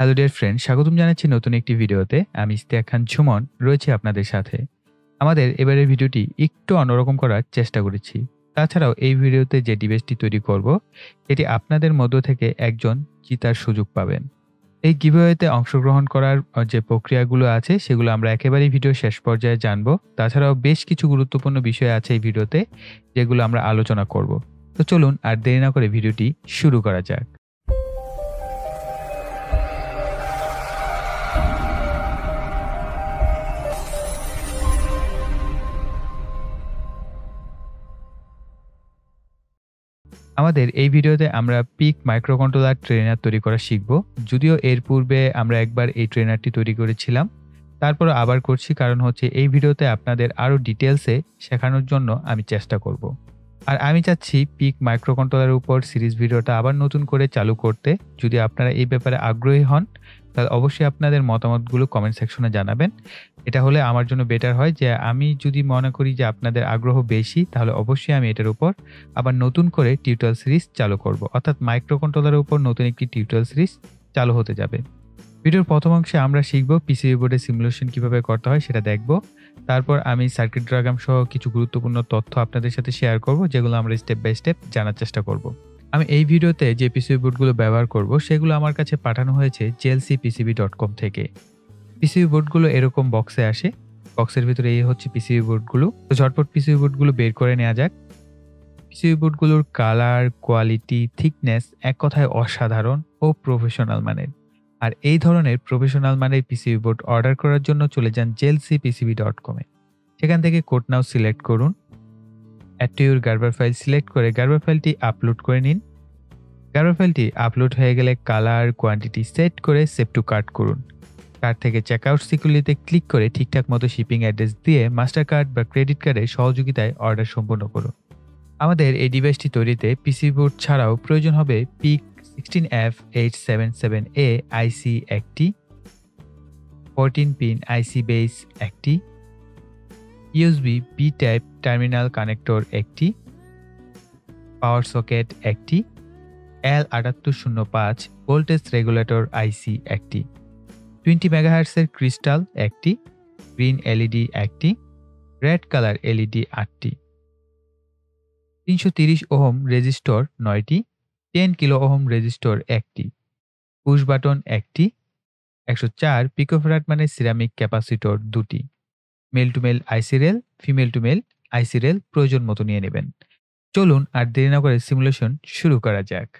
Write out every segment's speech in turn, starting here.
Hello dear friend স্বাগতম জানাচ্ছি নতুন একটি ভিডিওতে আমি ইস্তিয়া খান সুমন রয়েছে আপনাদের সাথে আমাদের এবারের ভিডিওটি একটু অন্যরকম করার চেষ্টা করেছি তাছাড়াও এই ভিডিওতে যে ডিভাইসটি তৈরি করব এটি আপনাদের মধ্য থেকে একজন জিতার সুযোগ পাবেন এই গিভওয়েতে অংশগ্রহণ করার যে প্রক্রিয়াগুলো আছে সেগুলো আমরা একেবারেই ভিডিও শেষ পর্যায়ে জানব তাছাড়াও বেশ কিছু গুরুত্বপূর্ণ বিষয় আছে এই ভিডিওতে যেগুলো আমরা আলোচনা করব তো চলুন আর দেরি না করে ভিডিওটি শুরু করা যাক আমাদের এই ভিডিওতে আমরা পিক মাইক্রোকন্ট্রোলার ট্রেনার তৈরি করা শিখব যদিও এর পূর্বে আমরা একবার এই ট্রেনারটি তৈরি করেছিলাম তারপর আবার করছি কারণ হচ্ছে এই ভিডিওতে আপনাদের আরও ডিটেলসে শেখানোর জন্য আমি চেষ্টা করব। আর আমি চাচ্ছি পিক মাইক্রোকন্ট্রোলারের উপর সিরিজ ভিডিওটা আবার নতুন করে চালু করতে যদি আপনারা এই ব্যাপারে আগ্রহী হন তাহলে অবশ্যই আপনাদের মতামতগুলো কমেন্ট সেকশনে জানাবেন এটা হলে আমার জন্য বেটার হয় যে আমি যদি মনে করি যে আপনাদের আগ্রহ বেশি তাহলে অবশ্যই আমি এটার উপর আবার নতুন করে টিউটোরিয়াল সিরিজ চালু করব অর্থাৎ মাইক্রো কন্ট্রোলারের উপর নতুন একটি টিউটোরিয়াল সিরিজ চালু হতে যাবে ভিডিওর প্রথম অংশে আমরা শিখব পিসিবি বোর্ডের সিমুলেশন কিভাবে করতে হয় সেটা দেখব তারপর আমি সার্কিট ড্রাগাম সহ কিছু গুরুত্বপূর্ণ তথ্য আপনাদের সাথে শেয়ার করব যেগুলো আমরা স্টেপ বাই স্টেপ জানার চেষ্টা করবো আমি এই ভিডিওতে যে পিসিবি বোর্ডগুলো ব্যবহার করব সেগুলো আমার কাছে পাঠানো হয়েছে জেলসি পিসিবি ডট কম থেকে পিসিবি বোর্ডগুলো এরকম বক্সে আসে বক্সের ভিতরে এই হচ্ছে পিসিবি বোর্ডগুলো তো ঝটপট পিসিবি বোর্ডগুলো বের করে নেওয়া যাক পিসিবি বোর্ডগুলোর কালার কোয়ালিটি থিকনেস এক কথায় অসাধারণ ও প্রফেশনাল মানের আর এই ধরনের প্রফেশনাল মানের পিসিবি বোর্ড অর্ডার করার জন্য চলে যান জেলসি পিসিবি ডট কমে সেখান থেকে কোড নাও সিলেক্ট করুন add to your gerber file select করে গার্বার ফাইলটি আপলোড করে নিন গার্বার ফাইলটি আপলোড হয়ে গেলে কালার কোয়ান্টিটি সেট করে সেভ টু কার্ড করুন কার্ড থেকে চেক আউট সিকুলিতে ক্লিক করে ঠিকঠাক মতো শিপিং অ্যাড্রেস দিয়ে মাস্টার কার্ড বা ক্রেডিট কার্ডের সহযোগিতায় অর্ডার সম্পন্ন করুন আমাদের এই ডিভাইসটি তৈরিতে পিসি বোর্ড ছাড়াও প্রয়োজন হবে PIC sixteen F eight seven seven A IC একটি ফোরটিন পিন আইসি বেস একটি USB B type terminal connector একটি পাওয়ার সকেট একটি এল আটাত্তর শূন্য পাঁচ ভোল্টেজ রেগুলেটর আইসি একটি টোয়েন্টি মেগাহার্সের ক্রিস্টাল একটি গ্রিন এলইডি e একটি রেড কালার এলইডি আটটি তিনশো তিরিশ ওহম রেজিস্টর নয়টি টেন কিলো ওহম রেজিস্টর একটি পুশ বাটন একটি একশো চার পিকোফ্রাট মানে সিরামিক ক্যাপাসিটর দুটি মেল টু মেল আইসিরিয়াল ফিমেল টু মেল আইসিরিয়াল প্রয়োজন মতো নিয়ে নেবেন চলুন আর দেরি না করে সিমুলেশন শুরু করা যাক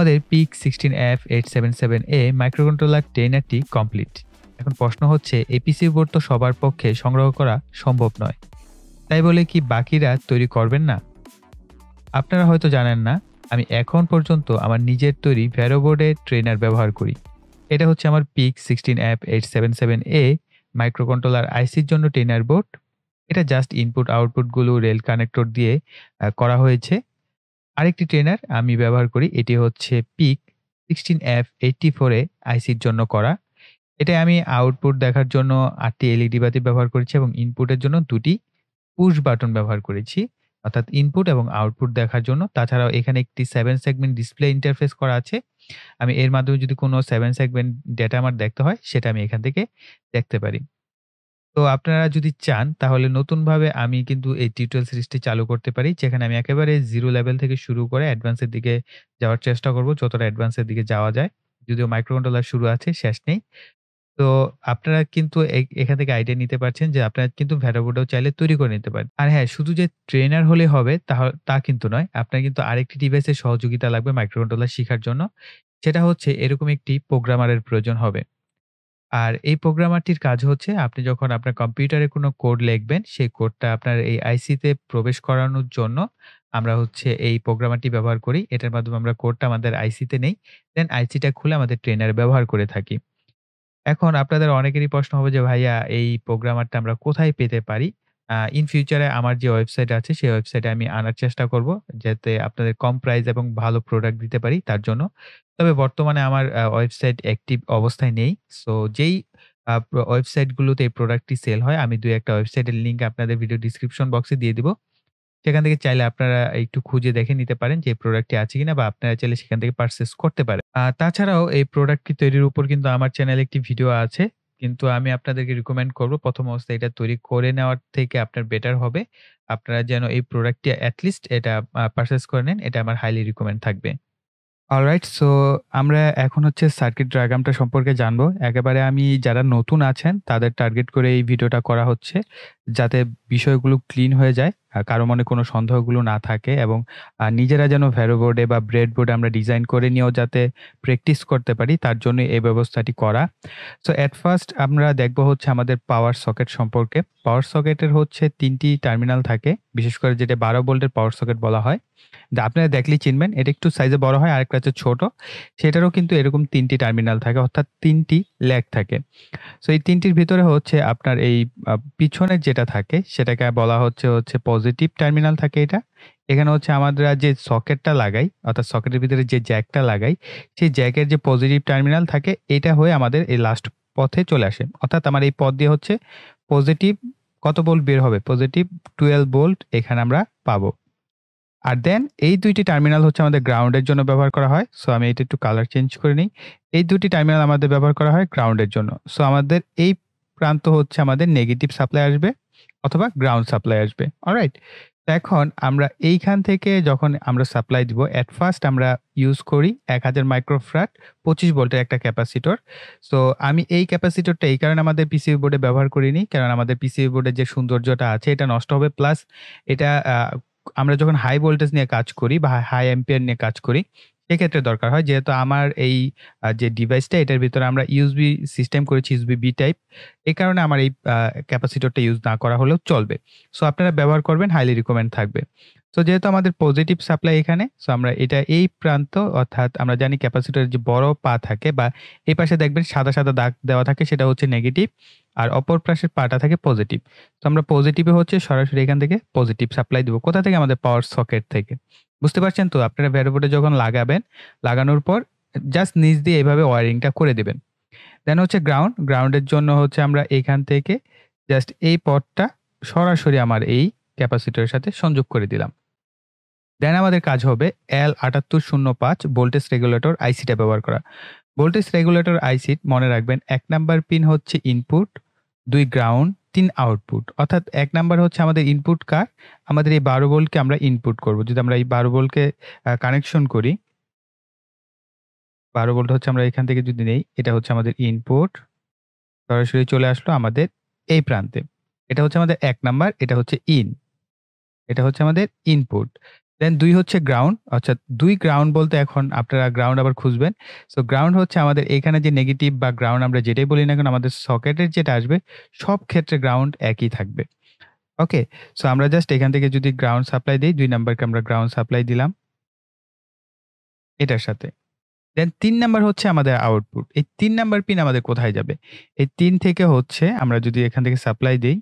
আমাদের PIC sixteen F eight seven seven A microcontroller টেনারটি কমপ্লিট এখন প্রশ্ন হচ্ছে এপিসি বোর্ড তো সবার পক্ষে সংগ্রহ করা সম্ভব নয় তাই বলে কি বাকিরা তৈরি করবেন না আপনারা হয়তো জানেন না আমি এখন পর্যন্ত আমার নিজের তৈরি ভ্যারোবোর্ডের ট্রেনার ব্যবহার করি এটা হচ্ছে আমার PIC sixteen F eight seven seven A microcontroller আইসির জন্য ট্রেনার বোর্ড এটা জাস্ট ইনপুট আউটপুটগুলো রেল কানেক্টর দিয়ে করা হয়েছে আরেকটি ট্রেনার আমি ব্যবহার করি এটি হচ্ছে পিক সিক্সটিন এফ এইটটি ফোরে আইসির জন্য করা এটা আমি আউটপুট দেখার জন্য আটটি এলইডি e বাতি ব্যবহার করেছি এবং ইনপুটের জন্য দুটি পুশ বাটন ব্যবহার করেছি অর্থাৎ ইনপুট এবং আউটপুট দেখার জন্য তাছাড়াও এখানে একটি সেভেন সেগমেন্ট ডিসপ্লে ইন্টারফেস করা আছে আমি এর মাধ্যমে যদি কোনো সেভেন সেগমেন্ট ডেটা আমার দেখতে হয় সেটা আমি এখান থেকে দেখতে পারি তো আপনারা যদি চান তাহলে নতুনভাবে আমি কিন্তু এই টিউটোরিয়াল সিরিজটি চালু করতে পারি যেখানে আমি একেবারে জিরো লেভেল থেকে শুরু করে অ্যাডভান্সের দিকে যাওয়ার চেষ্টা করব যতটা অ্যাডভান্সের দিকে যাওয়া যায় যদিও মাইক্রোকন্ট্রোলার শুরু আছে শেষ নেই তো আপনারা কিন্তু এখান থেকে আইডিয়া নিতে পারছেন যে আপনারা কিন্তু ভ্যারাবোর্ডও চাইলে তৈরি করে নিতে পারেন আর হ্যাঁ শুধু যে ট্রেনার হলে হবে তা কিন্তু নয় আপনার কিন্তু আরেকটি ডিভাইসের সহযোগিতা লাগবে মাইক্রোকন্ট্রোলার শেখার জন্য সেটা হচ্ছে এরকম একটি প্রোগ্রামারের প্রয়োজন হবে আর এই প্রোগ্রামারটির কাজ হচ্ছে আপনি যখন আপনার কম্পিউটারে কোনো কোড লিখবেন সেই কোডটা আপনার এই আইসিতে প্রবেশ করানোর জন্য আমরা হচ্ছে এই প্রোগ্রামারটি ব্যবহার করি এটার মাধ্যমে আমরা কোডটা আমাদের আইসিতে নেই দেন আইসিটা খুলে আমাদের ট্রেনার ব্যবহার করে থাকি এখন আপনাদের অনেকেরই প্রশ্ন হবে যে ভাইয়া এই প্রোগ্রামারটা আমরা কোথায় পেতে পারি ইন ফিউচারে আমার যে ওয়েবসাইট আছে সেই ওয়েবসাইটে আমি আনার চেষ্টা করব যাতে আপনাদের কম প্রাইস এবং ভালো প্রোডাক্ট দিতে পারি তার জন্য তবে বর্তমানে আমার ওয়েবসাইট অ্যাক্টিভ অবস্থায় নেই সো যেই ওয়েবসাইটগুলোতে এই প্রোডাক্টটি সেল হয় আমি দুই একটা ওয়েবসাইটের লিঙ্ক আপনাদের ভিডিও ডিসক্রিপশন বক্সে দিয়ে দিব সেখান থেকে চাইলে আপনারা একটু খুঁজে দেখে নিতে পারেন যে প্রোডাক্টটি আছে কিনা বা আপনারা চাইলে সেখান থেকে পারচেস করতে পারেন তাছাড়াও এই প্রোডাক্টটি তৈরির উপর কিন্তু আমার চ্যানেলে একটি ভিডিও আছে কিন্তু আমি আপনাদেরকে রিকমেন্ড করব প্রথম অবস্থায় এটা তৈরি করে নেওয়ার থেকে আপনার বেটার হবে আপনারা যেন এই প্রোডাক্টটি অ্যাটলিস্ট এটা পারচেস করে নেন এটা আমার হাইলি রিকমেন্ড থাকবে অলরাইট সো আমরা এখন হচ্ছে সার্কিট ড্রাগামটা সম্পর্কে জানবো একেবারে আমি যারা নতুন আছেন তাদের টার্গেট করে এই ভিডিওটা করা হচ্ছে যাতে বিষয়গুলো ক্লিন হয়ে যায় কারো মনে কোনো সন্দেহগুলো না থাকে এবং নিজেরা যেন ভ্যারোবোর্ডে বা ব্রেড বোর্ডে আমরা ডিজাইন করে নিয়েও যাতে প্র্যাকটিস করতে পারি তার জন্য এই ব্যবস্থাটি করা সো অ্যাট ফার্স্ট আমরা দেখব হচ্ছে আমাদের পাওয়ার সকেট সম্পর্কে পাওয়ার সকেটের হচ্ছে তিনটি টার্মিনাল থাকে বিশেষ করে যেটা বারো বোল্টের পাওয়ার সকেট বলা হয় আপনারা দেখলেই চিনবেন এটা একটু সাইজে বড় হয় আরেকটা হচ্ছে ছোট সেটারও কিন্তু এরকম তিনটি টার্মিনাল থাকে অর্থাৎ তিনটি ল্যাগ থাকে সো এই তিনটির ভিতরে হচ্ছে আপনার এই পিছনের যেটা থাকে সেটাকে বলা হচ্ছে হচ্ছে পজিটিভ টার্মিনাল থাকে এটা এখানে হচ্ছে আমাদের যে সকেটটা লাগাই অর্থাৎ সকেটের ভিতরে যে জ্যাকটা লাগাই সেই জ্যাকের যে পজিটিভ টার্মিনাল থাকে এটা হয়ে আমাদের এই লাস্ট পথে চলে আসে অর্থাৎ আমার এই পথ দিয়ে হচ্ছে পজিটিভ কত বোল্ট বের হবে পজিটিভ টুয়েলভ বোল্ট এখানে আমরা পাবো আর দেন এই দুইটি টার্মিনাল হচ্ছে আমাদের গ্রাউন্ডের জন্য ব্যবহার করা হয় সো আমি এটা একটু কালার চেঞ্জ করে নিই এই দুটি টার্মিনাল আমাদের ব্যবহার করা হয় গ্রাউন্ডের জন্য সো আমাদের এই প্রান্ত হচ্ছে আমাদের নেগেটিভ সাপ্লাই আসবে অথবা গ্রাউন্ড সাপ্লাই আসবে অলরাইট এখন আমরা এইখান থেকে যখন আমরা সাপ্লাই দিব অ্যাট ফার্স্ট আমরা ইউজ করি এক হাজার মাইক্রোফ্রাট পঁচিশ ভোল্টের একটা ক্যাপাসিটর সো আমি এই ক্যাপাসিটরটা এই কারণে আমাদের পিসিবি বোর্ডে ব্যবহার করিনি কারণ আমাদের পিসিবি বোর্ডের যে সৌন্দর্যটা আছে এটা নষ্ট হবে প্লাস এটা আমরা যখন হাই ভোল্টেজ নিয়ে কাজ করি বা হাই অ্যাম্পিয়ার নিয়ে কাজ করি সেক্ষেত্রে দরকার হয় যেহেতু আমার এই যে ডিভাইসটা এটার ভিতরে আমরা ইউজবি সিস্টেম করেছি ইউজবি বি টাইপ এই কারণে আমার এই ক্যাপাসিটরটা ইউজ না করা হলেও চলবে সো আপনারা ব্যবহার করবেন হাইলি রিকমেন্ড থাকবে সো যেহেতু আমাদের পজিটিভ সাপ্লাই এখানে সো আমরা এটা এই প্রান্ত অর্থাৎ আমরা জানি ক্যাপাসিটরের যে বড় পা থাকে বা এই পাশে দেখবেন সাদা সাদা দাগ দেওয়া থাকে সেটা হচ্ছে নেগেটিভ আর অপর প্রাশের পাটা থাকে পজিটিভ তো আমরা পজিটিভে হচ্ছে সরাসরি এখান থেকে পজিটিভ সাপ্লাই দেবো কোথা থেকে আমাদের পাওয়ার সকেট থেকে বুঝতে পারছেন তো আপনারা ভ্যারোবোর্ডে যখন লাগাবেন লাগানোর পর জাস্ট নিচ দিয়ে এভাবে ওয়ারিংটা করে দেবেন দেন হচ্ছে গ্রাউন্ড গ্রাউন্ডের জন্য হচ্ছে আমরা এখান থেকে জাস্ট এই পটটা সরাসরি আমার এই ক্যাপাসিটরের সাথে সংযোগ করে দিলাম দেন আমাদের কাজ হবে এল আটাত্তর শূন্য পাঁচ ভোল্টেজ রেগুলেটর আইসিটা ব্যবহার করা ভোল্টেজ রেগুলেটর আইসি মনে রাখবেন এক নাম্বার পিন হচ্ছে ইনপুট দুই গ্রাউন্ড তিন আউটপুট অর্থাৎ এক নাম্বার হচ্ছে আমাদের ইনপুট কার আমাদের এই বারো বোল্টকে আমরা ইনপুট করব যদি আমরা এই বারো বোল্টকে কানেকশন করি বারো বোল্ট হচ্ছে আমরা এখান থেকে যদি নেই এটা হচ্ছে আমাদের ইনপুট সরাসরি চলে আসলো আমাদের এই প্রান্তে এটা হচ্ছে আমাদের এক নাম্বার এটা হচ্ছে ইন এটা হচ্ছে আমাদের ইনপুট দেন দুই হচ্ছে গ্রাউন্ড অর্থাৎ দুই গ্রাউন্ড বলতে এখন আপনারা গ্রাউন্ড আবার খুঁজবেন সো গ্রাউন্ড হচ্ছে আমাদের এখানে যে নেগেটিভ বা গ্রাউন্ড আমরা যেটাই বলি না কেন আমাদের সকেটের যেটা আসবে সব ক্ষেত্রে গ্রাউন্ড একই থাকবে ওকে সো আমরা জাস্ট এখান থেকে যদি গ্রাউন্ড সাপ্লাই দিই দুই নাম্বারকে আমরা গ্রাউন্ড সাপ্লাই দিলাম এটার সাথে দেন তিন নাম্বার হচ্ছে আমাদের আউটপুট এই তিন নাম্বার পিন আমাদের কোথায় যাবে এই তিন থেকে হচ্ছে আমরা যদি এখান থেকে সাপ্লাই দিই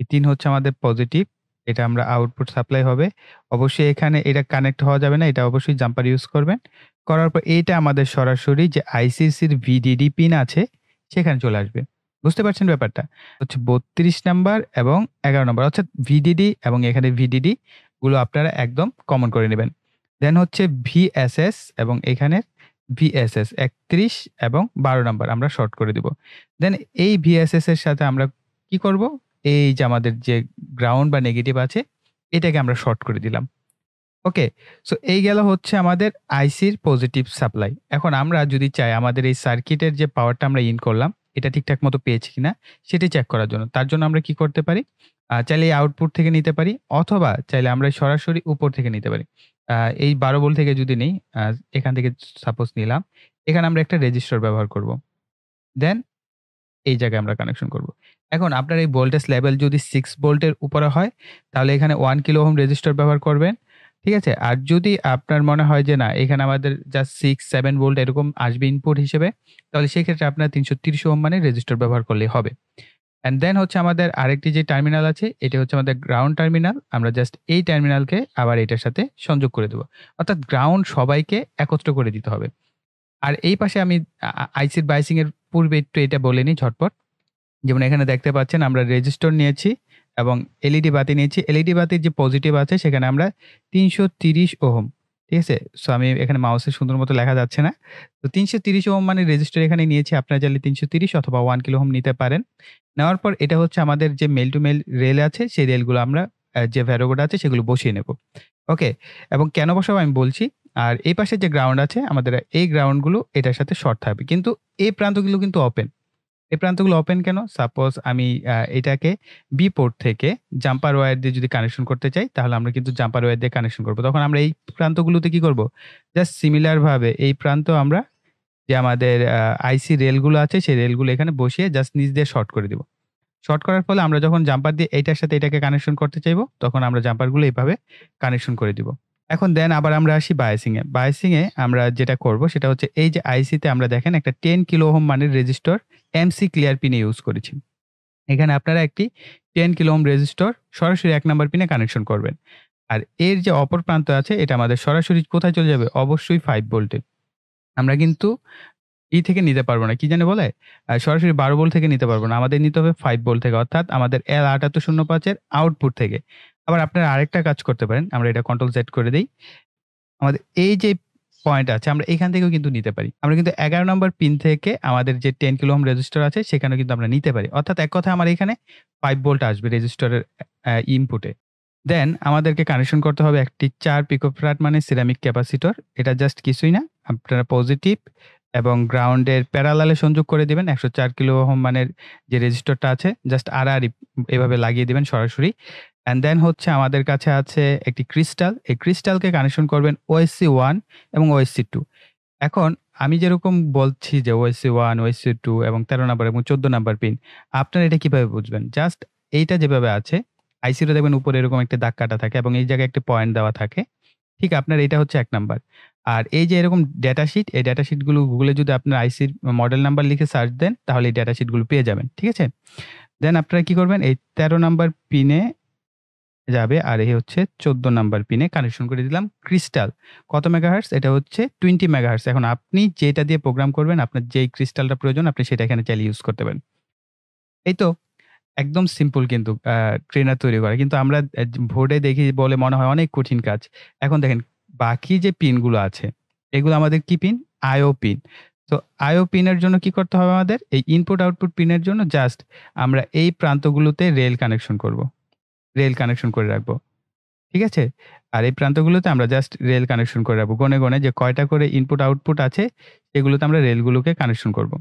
এই তিন হচ্ছে আমাদের পজিটিভ এটা আমরা আউটপুট সাপ্লাই হবে অবশ্যই এখানে এটা কানেক্ট হওয়া যাবে না এটা অবশ্যই জাম্পার ইউজ করবেন করার পর এইটা আমাদের সরাসরি যে আইসিসির ভিডিডি পিন আছে সেখানে চলে আসবে বুঝতে পারছেন ব্যাপারটা হচ্ছে বত্রিশ নাম্বার এবং এগারো নাম্বার অর্থাৎ ভিডিডি এবং এখানে ভিডিডি গুলো আপনারা একদম কমন করে নেবেন দেন হচ্ছে ভিএসএস এবং এখানে ভিএসএস একত্রিশ এবং বারো নাম্বার আমরা শর্ট করে দিব দেন এই ভিএসএস এর সাথে আমরা কি করব এই যে আমাদের যে গ্রাউন্ড বা নেগেটিভ আছে এটাকে আমরা শর্ট করে দিলাম ওকে সো এই গেল হচ্ছে আমাদের আইসির পজিটিভ সাপ্লাই এখন আমরা যদি চাই আমাদের এই সার্কিটের যে পাওয়ারটা আমরা ইন করলাম এটা ঠিকঠাক মতো পেয়েছি কিনা সেটি চেক করার জন্য তার জন্য আমরা কি করতে পারি চাইলে এই আউটপুট থেকে নিতে পারি অথবা চাইলে আমরা সরাসরি উপর থেকে নিতে পারি এই বারো বোল থেকে যদি নেই এখান থেকে সাপোজ নিলাম এখানে আমরা একটা রেজিস্টার ব্যবহার করব দেন এই জায়গায় আমরা কানেকশন করব এখন আপনার এই ভোল্টেজ লেভেল যদি সিক্স ভোল্টের উপরে হয় তাহলে এখানে ওয়ান কিলো হোম রেজিস্টার ব্যবহার করবেন ঠিক আছে আর যদি আপনার মনে হয় যে না এখানে আমাদের জাস্ট সিক্স সেভেন ভোল্ট এরকম আসবে ইনপুট হিসেবে তাহলে সেক্ষেত্রে আপনার তিনশো তিরিশ ওম মানে রেজিস্টার ব্যবহার করলে হবে অ্যান্ড দেন হচ্ছে আমাদের আরেকটি যে টার্মিনাল আছে এটা হচ্ছে আমাদের গ্রাউন্ড টার্মিনাল আমরা জাস্ট এই টার্মিনালকে আবার এটার সাথে সংযোগ করে দেবো অর্থাৎ গ্রাউন্ড সবাইকে একত্র করে দিতে হবে আর এই পাশে আমি আইসির বাইসিংয়ের পূর্বে একটু এটা বলে নিই ঝটপট যেমন এখানে দেখতে পাচ্ছেন আমরা রেজিস্টর নিয়েছি এবং এলইডি e বাতি নিয়েছি এলইডি e বাতির যে পজিটিভ আছে সেখানে আমরা তিনশো তিরিশ ওহম ঠিক আছে সো আমি এখানে মাউসের সুন্দর মতো লেখা যাচ্ছে না তো তিনশো তিরিশ ওহম মানে রেজিস্টার এখানে নিয়েছি আপনার চাইলে তিনশো তিরিশ অথবা ওয়ান কিলো হোম নিতে পারেন নেওয়ার পর এটা হচ্ছে আমাদের যে মেল টু মেল রেল আছে সেই রেলগুলো আমরা যে ভ্যারোগোড আছে সেগুলো বসিয়ে নেব ওকে এবং কেন বসাবো আমি বলছি আর এই পাশে যে গ্রাউন্ড আছে আমাদের এই গ্রাউন্ডগুলো এটার সাথে শর্ট থাকবে কিন্তু এই প্রান্তগুলো কিন্তু ওপেন এই প্রান্তগুলো ওপেন কেন সাপোজ আমি এটাকে বি পোর্ট থেকে জাম্পার ওয়্যার দিয়ে যদি কানেকশন করতে চাই তাহলে আমরা কিন্তু জাম্পার ওয়্যার দিয়ে কানেকশন করব তখন আমরা এই প্রান্তগুলোতে কি করব জাস্ট সিমিলারভাবে এই প্রান্ত আমরা যে আমাদের আইসি রেলগুলো আছে সেই রেলগুলো এখানে বসিয়ে জাস্ট নিজ দিয়ে শর্ট করে দেব শর্ট করার ফলে আমরা যখন জাম্পার দিয়ে এইটার সাথে এটাকে কানেকশন করতে চাইবো তখন আমরা জাম্পারগুলো এইভাবে কানেকশন করে দিব এখন দেন আবার আমরা আসি বায়াসিং এ বায়াসিং এ আমরা যেটা করব সেটা হচ্ছে এই যে আইসিতে আমরা দেখেন একটা টেন কিলো হোম মানের রেজিস্টর এমসি ক্লিয়ার পিনে ইউজ করেছি এখানে আপনারা একটি টেন কিলো হোম রেজিস্টর সরাসরি এক নাম্বার পিনে কানেকশন করবেন আর এর যে অপর প্রান্ত আছে এটা আমাদের সরাসরি কোথায় চলে যাবে অবশ্যই ফাইভ ভোল্টে আমরা কিন্তু ই থেকে নিতে পারবো না কি জানে বলে সরাসরি বারো বোল থেকে নিতে পারবো না আমাদের নিতে হবে ফাইভ বোল্ট থেকে অর্থাৎ আমাদের এল আটাত্তর শূন্য পাঁচের আউটপুট থেকে আবার আপনারা আরেকটা কাজ করতে পারেন আমরা এটা কন্ট্রোল সেট করে দিই আমাদের এই যে পয়েন্ট আছে আমরা এখান থেকেও কিন্তু নিতে পারি আমরা কিন্তু এগারো নম্বর পিন থেকে আমাদের যে টেন কিলো হোম রেজিস্টার আছে সেখানেও কিন্তু আমরা নিতে পারি অর্থাৎ এক কথা আমার এখানে ফাইভ ভোল্ট আসবে রেজিস্টারের ইনপুটে দেন আমাদেরকে কানেকশন করতে হবে একটি চার পিকোফ্রাট মানে সিরামিক ক্যাপাসিটর এটা জাস্ট কিছুই না আপনারা পজিটিভ এবং গ্রাউন্ডের প্যারালালে সংযোগ করে দেবেন একশো চার কিলো হোম মানের যে রেজিস্টারটা আছে জাস্ট আর আর এভাবে লাগিয়ে দেবেন সরাসরি অ্যান্ড দেন হচ্ছে আমাদের কাছে আছে একটি ক্রিস্টাল এই ক্রিস্টালকে কানেকশন করবেন ওএসসি ওয়ান এবং ওএসসি টু এখন আমি যেরকম বলছি যে ওএসসি ওয়ান ওএসসি টু এবং তেরো নাম্বার এবং চোদ্দো নাম্বার পিন আপনারা এটা কীভাবে বুঝবেন জাস্ট এইটা যেভাবে আছে আইসিটা দেখবেন উপরে এরকম একটা দাগ কাটা থাকে এবং এই জায়গায় একটা পয়েন্ট দেওয়া থাকে ঠিক আপনার এটা হচ্ছে এক নাম্বার আর এই যে এরকম ডেটা শিট এই ডেটা শিটগুলো গুগলে যদি আপনার আইসির মডেল নাম্বার লিখে সার্চ দেন তাহলে এই ডেটা শিটগুলো পেয়ে যাবেন ঠিক আছে দেন আপনারা কি করবেন এই তেরো নাম্বার পিনে যাবে আর এই হচ্ছে চোদ্দ নাম্বার পিনে কানেকশন করে দিলাম ক্রিস্টাল কত মেগাহার্স এটা হচ্ছে টোয়েন্টি মেগাহার্স এখন আপনি যেটা দিয়ে প্রোগ্রাম করবেন আপনার যেই ক্রিস্টালটা প্রয়োজন আপনি সেটা এখানে চাইলে ইউজ করতে পারেন এই তো একদম সিম্পল কিন্তু ট্রেনার তৈরি করা কিন্তু আমরা ভোটে দেখি বলে মনে হয় অনেক কঠিন কাজ এখন দেখেন বাকি যে পিনগুলো আছে এগুলো আমাদের কি পিন আইও পিন তো আইও পিনের জন্য কি করতে হবে আমাদের এই ইনপুট আউটপুট পিনের জন্য জাস্ট আমরা এই প্রান্তগুলোতে রেল কানেকশন করব রেল কানেকশন করে রাখবো ঠিক আছে আর এই প্রান্তগুলোতে আমরা জাস্ট রেল কানেকশন করে রাখবো গনে গনে যে কয়টা করে ইনপুট আউটপুট আছে সেগুলোতে আমরা রেলগুলোকে কানেকশন করব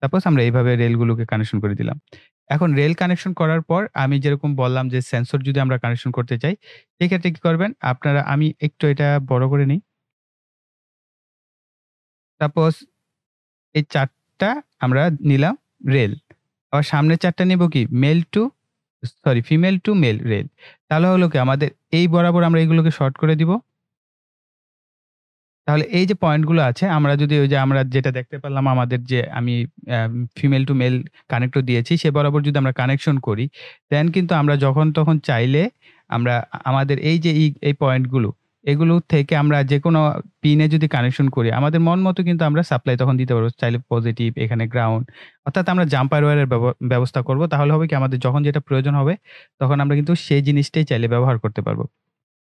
তারপর আমরা এইভাবে রেলগুলোকে কানেকশন করে দিলাম এখন রেল কানেকশন করার পর আমি যেরকম বললাম যে সেন্সর যদি আমরা কানেকশন করতে চাই সেক্ষেত্রে কী করবেন আপনারা আমি একটু এটা বড় করে নিই সাপোজ এই চারটা আমরা নিলাম রেল আবার সামনে চারটা নেব কি male to sorry female to male rail তাহলে হলো কি আমাদের এই বরাবর আমরা এইগুলোকে শর্ট করে দিব তাহলে এই যে পয়েন্টগুলো আছে আমরা যদি ওই যে আমরা যেটা দেখতে পারলাম আমাদের যে আমি ফিমেল টু মেল কানেক্টর দিয়েছি সে বরাবর যদি আমরা কানেকশন করি দেন কিন্তু আমরা যখন তখন চাইলে আমরা আমাদের এই যে এই পয়েন্টগুলো এগুলো থেকে আমরা যে কোনো পিনে যদি কানেকশন করি আমাদের মন মতো কিন্তু আমরা সাপ্লাই তখন দিতে পারবো চাইলে পজিটিভ এখানে গ্রাউন্ড অর্থাৎ আমরা জাম্পার ওয়ারের ব্যবস্থা করব তাহলে হবে কি আমাদের যখন যেটা প্রয়োজন হবে তখন আমরা কিন্তু সেই জিনিসটাই চাইলে ব্যবহার করতে পারবো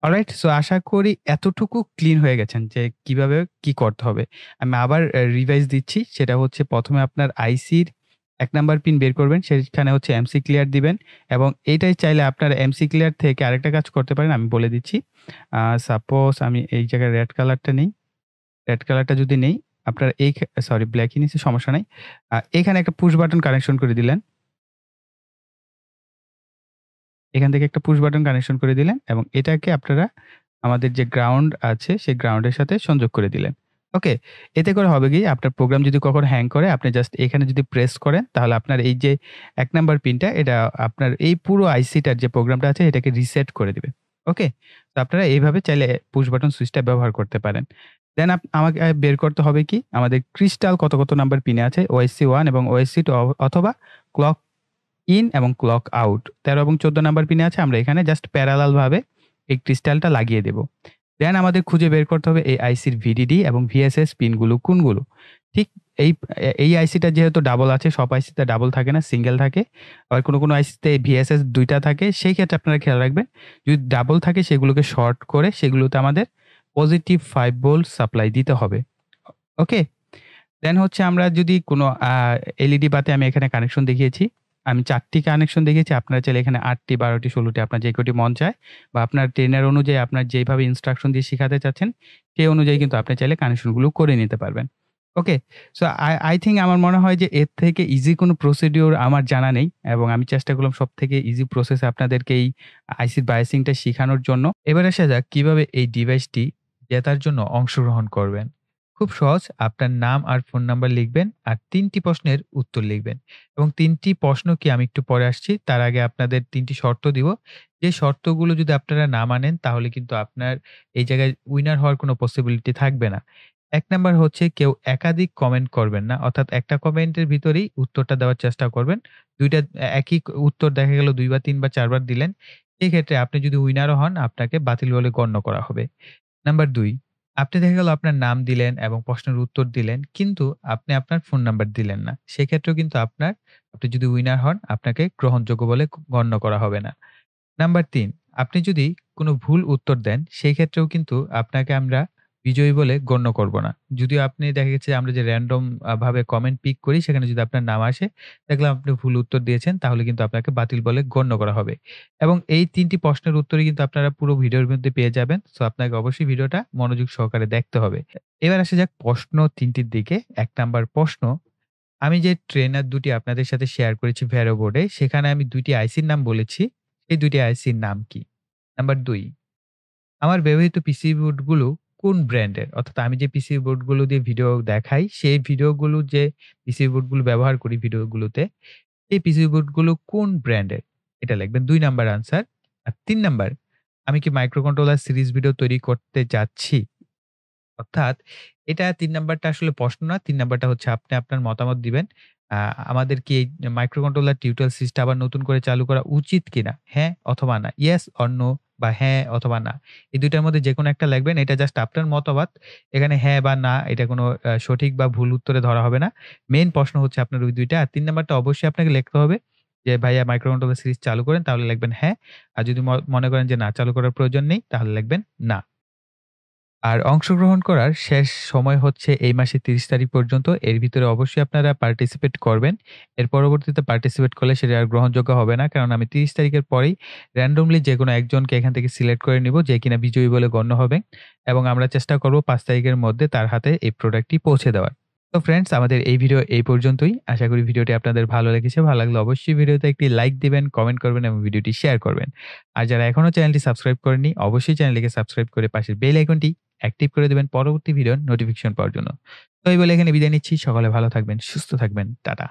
অলরাইট সো আশা করি এতটুকু ক্লিন হয়ে গেছেন যে কিভাবে কি করতে হবে আমি আবার রিভাইজ দিচ্ছি সেটা হচ্ছে প্রথমে আপনার আইসির এক নাম্বার পিন বের করবেন সেখানে হচ্ছে এমসি ক্লিয়ার দিবেন এবং এইটাই চাইলে আপনার এমসি ক্লিয়ার থেকে আরেকটা কাজ করতে পারেন আমি বলে দিচ্ছি সাপোজ আমি এই জায়গায় রেড কালারটা নেই রেড কালারটা যদি নেই আপনার এই সরি ব্ল্যাকই নিচে সমস্যা নাই এখানে একটা পুশ বাটন কানেকশন করে দিলেন এখান থেকে একটা পুশ বাটন কানেকশন করে দিলেন এবং এটাকে আপনারা আমাদের যে গ্রাউন্ড আছে সেই গ্রাউন্ডের সাথে সংযোগ করে দিলেন ওকে এতে করে হবে কি আপনার প্রোগ্রাম যদি কখনো হ্যাং করে আপনি জাস্ট এখানে যদি প্রেস করেন তাহলে আপনার এই যে এক নাম্বার পিনটা এটা আপনার এই পুরো আইসিটার যে প্রোগ্রামটা আছে এটাকে রিসেট করে দিবে ওকে তো আপনারা এইভাবে চাইলে পুশ বাটন সুইচটা ব্যবহার করতে পারেন দেন আমাকে বের করতে হবে কি আমাদের ক্রিস্টাল কত কত নাম্বার পিনে আছে ওয়াইসি ওয়ান এবং ওয়াইসি টু অথবা ক্লক ইন এবং ক্লক আউট তেরো এবং চোদ্দ নাম্বার পিনে আছে আমরা এখানে জাস্ট প্যারালালভাবে এই ক্রিস্টালটা লাগিয়ে দেব দেন আমাদের খুঁজে বের করতে হবে এই আইসির ভিডিডি এবং ভিএসএস পিনগুলো কোনগুলো ঠিক এই এই আইসিটা যেহেতু ডাবল আছে সব আইসিতে ডাবল থাকে না সিঙ্গেল থাকে আবার কোনো কোনো আইসিতে ভিএসএস দুইটা থাকে সেই ক্ষেত্রে আপনারা খেয়াল রাখবেন যদি ডাবল থাকে সেগুলোকে শর্ট করে সেগুলোতে আমাদের পজিটিভ ফাইভ ভোল্ট সাপ্লাই দিতে হবে ওকে দেন হচ্ছে আমরা যদি কোনো এলইডি e বাতে আমি এখানে কানেকশন দেখিয়েছি আমি চারটি কানেকশন দেখেছি আপনারা চাইলে এখানে আটটি বারোটি ষোলোটি আপনার যে কটি মন চায় বা আপনার ট্রেনার অনুযায়ী আপনার যেভাবে ইনস্ট্রাকশন দিয়ে শেখাতে চাচ্ছেন সেই অনুযায়ী কিন্তু আপনি চাইলে কানেকশনগুলো করে নিতে পারবেন okay so I I think আমার মনে হয় যে এর থেকে ইজি কোনো প্রসিডিওর আমার জানা নেই এবং আমি চেষ্টা করলাম সব থেকে ইজি প্রসেসে আপনাদেরকে এই আইসির বায়াসিংটা শেখানোর জন্য এবার আসা যাক কীভাবে এই ডিভাইসটি জেতার জন্য অংশগ্রহণ করবেন খুব সহজ আপনার নাম আর ফোন নাম্বার লিখবেন আর তিনটি প্রশ্নের উত্তর লিখবেন এবং তিনটি প্রশ্ন কি আমি একটু পরে আসছি তার আগে আপনাদের তিনটি শর্ত দিব যে শর্তগুলো যদি আপনারা না মানেন তাহলে কিন্তু আপনার এই জায়গায় উইনার হওয়ার কোনো পসিবিলিটি থাকবে না এক নাম্বার হচ্ছে কেউ একাধিক কমেন্ট করবেন না অর্থাৎ একটা কমেন্টের ভিতরেই উত্তরটা দেওয়ার চেষ্টা করবেন দুইটা একই উত্তর দেখা গেল দুইবার বা চারবার দিলেন ক্ষেত্রে আপনি যদি উইনারও হন আপনাকে বাতিল বলে গণ্য করা হবে নাম্বার দুই আপনি দেখা গেল আপনার নাম দিলেন এবং প্রশ্নের উত্তর দিলেন কিন্তু আপনি আপনার ফোন নাম্বার দিলেন না সেক্ষেত্রেও কিন্তু আপনার আপনি যদি উইনার হন আপনাকে গ্রহণযোগ্য বলে গণ্য করা হবে না নাম্বার তিন আপনি যদি কোনো ভুল উত্তর দেন সেই ক্ষেত্রেও কিন্তু আপনাকে আমরা বিজয়ী বলে গণ্য করব না যদিও আপনি দেখা গেছে আমরা যে র্যান্ডম ভাবে কমেন্ট পিক করি সেখানে যদি আপনার নাম আসে দেখলাম আপনি ভুল উত্তর দিয়েছেন তাহলে কিন্তু আপনাকে বাতিল বলে গণ্য করা হবে এবং এই তিনটি প্রশ্নের উত্তরই কিন্তু আপনারা পুরো ভিডিওর মধ্যে পেয়ে যাবেন সো আপনাকে অবশ্যই ভিডিওটা মনোযোগ সহকারে দেখতে হবে এবার আসা যাক প্রশ্ন তিনটির দিকে এক নাম্বার প্রশ্ন আমি যে ট্রেনার দুটি আপনাদের সাথে শেয়ার করেছি ভ্যারো বোর্ডে সেখানে আমি দুইটি আইসির নাম বলেছি এই দুইটি আইসির নাম কি নাম্বার দুই আমার ব্যবহৃত পিসি বোর্ডগুলো কোন ব্র্যান্ডের অর্থাৎ আমি যে পিসি বোর্ডগুলো e দিয়ে ভিডিও দেখাই সেই ভিডিওগুলো যে পিসি বোর্ডগুলো e ব্যবহার করি ভিডিওগুলোতে এই পিসি বোর্ডগুলো e কোন ব্র্যান্ডের এটা লিখবেন দুই নাম্বার আনসার আর তিন নাম্বার আমি কি মাইক্রো কন্ট্রোলার সিরিজ ভিডিও তৈরি করতে যাচ্ছি অর্থাৎ এটা তিন নাম্বারটা আসলে প্রশ্ন না তিন নাম্বারটা হচ্ছে আপনি আপনার মতামত দিবেন আমাদের কি এই মাইক্রো কন্ট্রোলার টিউটাল সিস্টেম আবার নতুন করে চালু করা উচিত কিনা হ্যাঁ অথবা না ইয়েস অর নো বা হ্যাঁ অথবা না এই দুইটার মধ্যে যে কোনো একটা লাগবেন এটা জাস্ট আপনার মতবাদ এখানে হ্যাঁ বা না এটা কোনো সঠিক বা ভুল উত্তরে ধরা হবে না মেন প্রশ্ন হচ্ছে আপনার ওই দুইটা আর তিন নাম্বারটা অবশ্যই আপনাকে লিখতে হবে যে ভাইয়া মাইক্রোকন্ট্রোলার সিরিজ চালু করেন তাহলে লিখবেন হ্যাঁ আর যদি মনে করেন যে না চালু করার প্রয়োজন নেই তাহলে লিখবেন না আর অংশগ্রহণ করার শেষ সময় হচ্ছে এই মাসের তিরিশ তারিখ পর্যন্ত এর ভিতরে অবশ্যই আপনারা পার্টিসিপেট করবেন এর পরবর্তীতে পার্টিসিপেট করলে সেটা আর গ্রহণযোগ্য হবে না কারণ আমি তিরিশ তারিখের পরেই র্যান্ডমলি যে কোনো একজনকে এখান থেকে সিলেক্ট করে নিব যে কিনা বিজয়ী বলে গণ্য হবে এবং আমরা চেষ্টা করব পাঁচ তারিখের মধ্যে তার হাতে এই প্রোডাক্টটি পৌঁছে দেওয়ার তো ফ্রেন্ডস আমাদের এই ভিডিও এই পর্যন্তই আশা করি ভিডিওটি আপনাদের ভালো লেগেছে ভালো লাগলে অবশ্যই ভিডিওতে একটি লাইক দিবেন কমেন্ট করবেন এবং ভিডিওটি শেয়ার করবেন আর যারা এখনও চ্যানেলটি সাবস্ক্রাইব করেনি অবশ্যই চ্যানেলটিকে সাবস্ক্রাইব করে পাশের বেল আইকনটি অ্যাক্টিভ করে দেবেন পরবর্তী ভিডিওর নোটিফিকেশন পাওয়ার জন্য তো এই বলে এখানে বিদায় নিচ্ছি সকালে ভালো থাকবেন সুস্থ থাকবেন টাটা